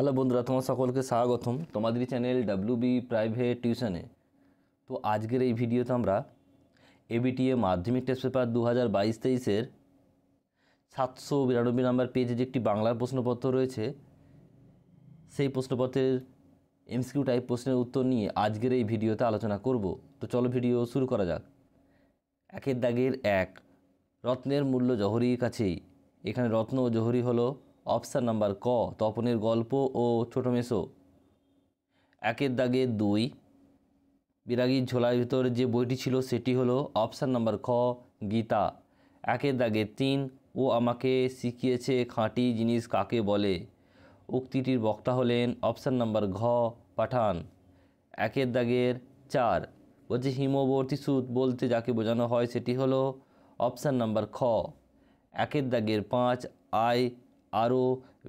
hello বন্ধুরা তোমার সকলকে স্বাগতম তোমাদের চ্যানেল ডাব্লু প্রাইভেট টিউশনে তো আজকের এই ভিডিওতে আমরা এবিটিএ মাধ্যমিক টেস্ট পেপার দু হাজার বাইশ তেইশের সাতশো বিরানব্বই নাম্বার পেজে যে একটি বাংলার প্রশ্নপত্র রয়েছে সেই প্রশ্নপত্রের এমসিকিউ টাইপ প্রশ্নের উত্তর নিয়ে আজকের এই ভিডিওতে আলোচনা করব তো চলো ভিডিও শুরু করা যাক একের দাগের এক রত্নের মূল্য জহরির কাছেই এখানে রত্ন ও জহরি হলো অপশান নাম্বার ক তপনের গল্প ও ছোটো মেসো একের দাগে দুই বিরাগীর ঝোলার ভিতর যে বইটি ছিল সেটি হলো অপশান নাম্বার খ গীতা একের দাগে তিন ও আমাকে শিখিয়েছে খাঁটি জিনিস কাকে বলে উক্তিটির বক্তা হলেন অপশান নাম্বার ঘ পাঠান একের দাগের চার বলছে হিমবর্তী সুদ বলতে যাকে বোঝানো হয় সেটি হলো অপশান নাম্বার খ একের দাগের পাঁচ আয় আরও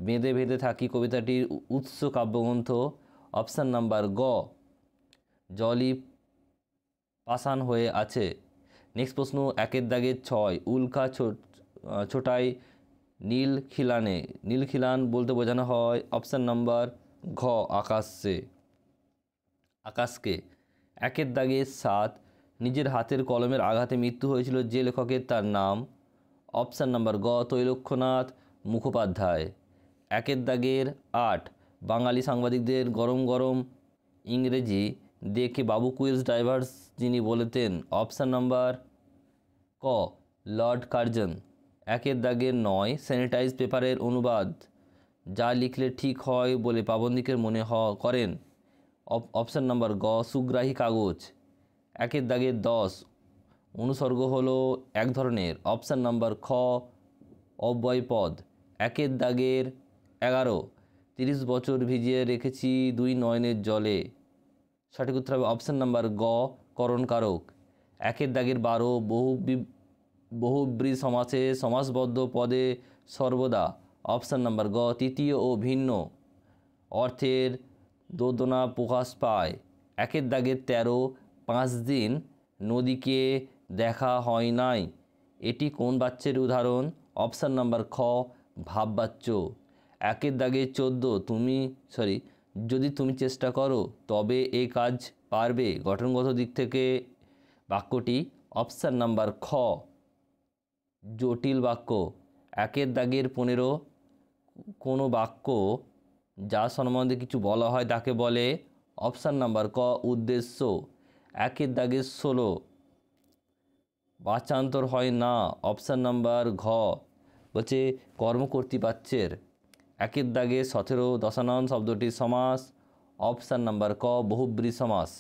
বেঁধে বেঁধে থাকি কবিতাটির উৎস কাব্যগ্রন্থ অপশান নাম্বার গ জলি পাষাণ হয়ে আছে নেক্সট প্রশ্ন একের দাগে ছয় উল্কা ছোটাই নীল খিলানে নীল খিলান বলতে বোঝানো হয় অপশান নাম্বার ঘ আকাশে আকাশকে একের দাগে সাত নিজের হাতের কলমের আঘাতে মৃত্যু হয়েছিল যে লেখকের তার নাম অপশান নাম্বার গ তৈলক্ষনাথ মুখোপাধ্যায় একের দাগের আট বাঙালি সাংবাদিকদের গরম গরম ইংরেজি দেখে বাবু কুইজ ড্রাইভার্স যিনি বলেতেন অপশান নাম্বার ক লর্ড কার্জন একের দাগের নয় স্যানিটাইজ পেপারের অনুবাদ যা লিখলে ঠিক হয় বলে পাবন্দিকের মনে হ করেন অপশান নাম্বার গ সুগ্রাহী কাগজ একের দাগের দশ অনুসর্গ হলো এক ধরনের অপশান নাম্বার খ অব্যয় পদ একের দাগের এগারো তিরিশ বছর ভিজিয়ে রেখেছি দুই নয়নের জলে সঠিক উত্তর হবে অপশান নাম্বার গ করণকারক একের দাগের বারো বহু বহুব্রী সমাসে সমাসবদ্ধ পদে সর্বদা অপশান নাম্বার গ তৃতীয় ও ভিন্ন অর্থের দোদনা প্রকাশ পায় একের দাগের তেরো পাঁচ দিন নদীকে দেখা হয় নাই এটি কোন বাচ্চের উদাহরণ অপশান নাম্বার খ ভাববাচ্য একের দাগে চোদ্দ তুমি সরি যদি তুমি চেষ্টা করো তবে এই কাজ পারবে গঠনগত দিক থেকে বাক্যটি অপশান নাম্বার খ জটিল বাক্য একের দাগের পনেরো কোনো বাক্য যা সম্বন্ধে কিছু বলা হয় তাকে বলে অপশান নাম্বার ক উদ্দেশ্য একের দাগের ষোলো বাচ্চান্তর হয় না অপশান নাম্বার ঘ বলছে কর্মকর্তৃপাচ্যের একের দাগে সতেরো দশানন শব্দটির সমাস অপশান নাম্বার ক বহুব্রী সমাস